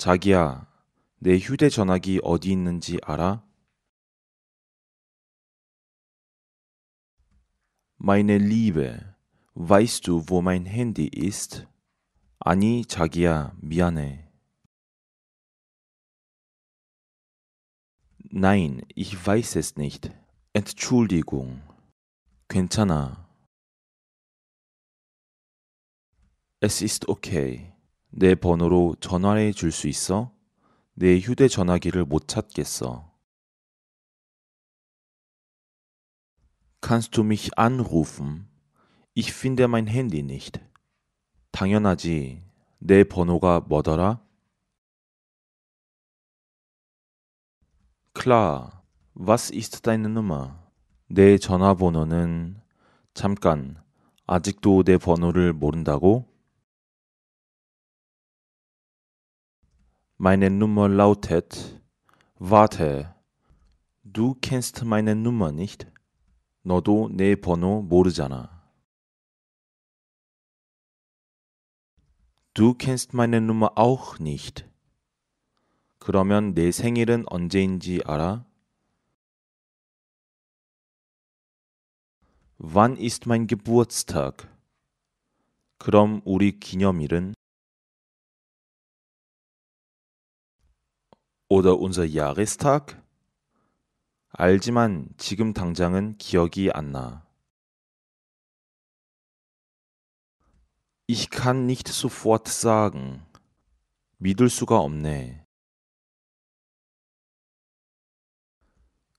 자기야, 내 휴대전화기 어디 있는지 알아? Meine Liebe, weißt du, wo mein Handy ist? 아니, 자기야, 미안해. Nein, ich weiß es nicht. Entschuldigung. 괜찮아. Es ist okay. 내 번호로 전화해 줄 수 있어? 내 휴대전화기를 못 찾겠어. Kannst du mich anrufen? Ich finde mein Handy nicht. 당연하지. 내 번호가 뭐더라? Klar. Was ist deine Nummer? 내 전화번호는 잠깐. 아직도 내 번호를 모른다고? Meine Nummer lautet Warte. Du kennst meine Nummer nicht? 너도 내 번호 모르잖아. Du kennst meine Nummer auch nicht. 그러면 내 생일은 언제인지 알아? Wann ist mein Geburtstag? 그럼 우리 기념일은 oder unser Jahrestag? 알지만 지금 당장은 기억이 안 나. Ich kann nicht sofort sagen. 믿을 수가 없네.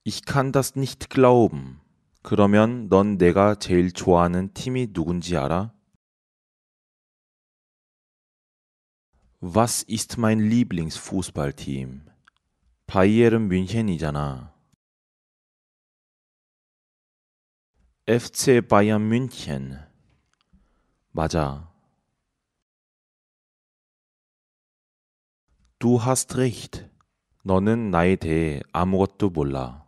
Ich kann das nicht glauben. 그러면 넌 내가 제일 좋아하는 팀이 누군지 알아? Was ist mein Lieblingsfußballteam? 바이에른 뮌헨이잖아. FC 바이언 뮌헨. 맞아. Du hast recht. 너는 나에 대해 아무것도 몰라.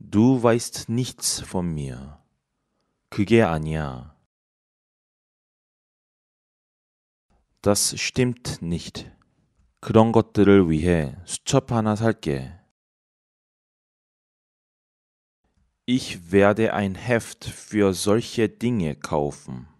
Du weißt nichts von mir. 그게 아니야. Das stimmt nicht. 그런 것들을 위해 수첩 하나 살게. Ich werde ein Heft für solche Dinge kaufen.